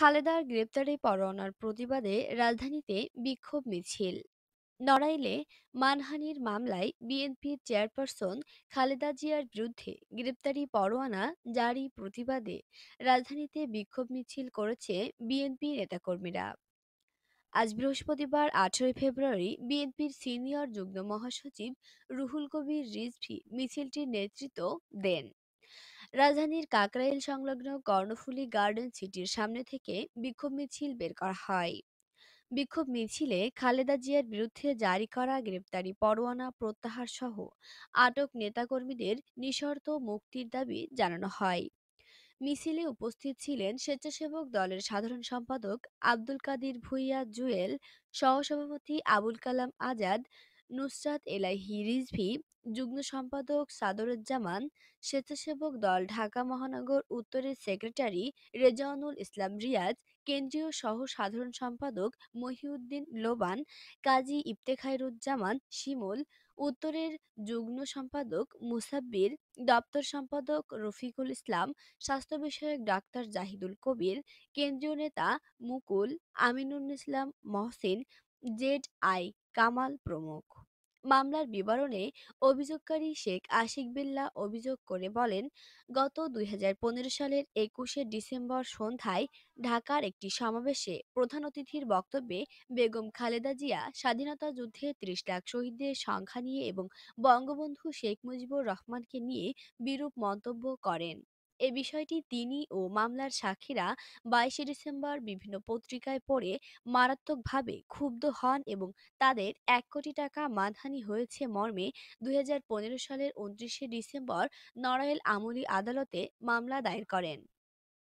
খালেদার গ্রেপ্তারি পরোয়ানার প্রতিবাদে রাজধানীতে বিক্ষোভ মিছিল নড়াইলে মানহানির মামলায় বিএনপির চেয়ারপারসন খালেদা জিয়ার বিরুদ্ধে গ্রেপ্তারি পরোয়ানা জারি প্রতিবাদে রাজধানীতে বিক্ষোভ মিছিল করেছে বিএনপি নেতাকর্মীরা আজ বৃহস্পতিবার আঠারোই ফেব্রুয়ারি বিএনপির সিনিয়র যুগ্ম মহাসচিব রুহুল কবির রিজভি মিছিলটির নেতৃত্ব দেন রাজধানীর কাকরাইল সংলগ্ন কর্ণফুলী গার্ডেন সিটির সামনে থেকে বিক্ষোভ মিছিল বের করা হয় বিক্ষোভ মিছিলে খালেদা জিয়ার বিরুদ্ধে জারি করা গ্রেপ্তারি পরোয়ানা প্রত্যাহার সহ আটক নেতাকর্মীদের নিঃশর্ত মুক্তির দাবি জানানো হয় মিছিলে উপস্থিত ছিলেন স্বেচ্ছাসেবক দলের সাধারণ সম্পাদক আব্দুল কাদির ভুইয়া জুয়েল সহসভাপতি আবুল কালাম আজাদ নুসরাত এলাহি রিজভী যুগ্ম সম্পাদক সাদরুজ্জামান স্বেচ্ছাসেবক দল ঢাকা মহানগর উত্তরের সেক্রেটারি রেজাউনুল ইসলাম রিয়াজ কেন্দ্রীয় সহ সাধারণ সম্পাদক মহিউদ্দিন লোবান কাজী ইফতেখায়রুজ্জামান শিমুল উত্তরের যুগ্ম সম্পাদক মুসাব্বির দপ্তর সম্পাদক রফিকুল ইসলাম স্বাস্থ্য বিষয়ক ডাক্তার জাহিদুল কবির কেন্দ্রীয় নেতা মুকুল আমিনুল ইসলাম মহসিন জেড আই কামাল প্রমুখ মামলার বিবরণে অভিযোগকারী শেখ আশিক বিল্লা অভিযোগ করে বলেন গত দুই সালের একুশে ডিসেম্বর সন্ধ্যায় ঢাকার একটি সমাবেশে প্রধান অতিথির বক্তব্যে বেগম খালেদা জিয়া স্বাধীনতা যুদ্ধে ত্রিশ লাখ শহীদদের সংখ্যা নিয়ে এবং বঙ্গবন্ধু শেখ মুজিবুর রহমানকে নিয়ে বিরূপ মন্তব্য করেন এ বিষয়টি তিনি ও মামলার সাক্ষীরা বাইশে ডিসেম্বর বিভিন্ন পত্রিকায় পড়ে মারাত্মকভাবে ক্ষুব্ধ হন এবং তাদের এক কোটি টাকা মানহানি হয়েছে মর্মে দুই সালের উনত্রিশে ডিসেম্বর নড়াইল আমলি আদালতে মামলা দায়ের করেন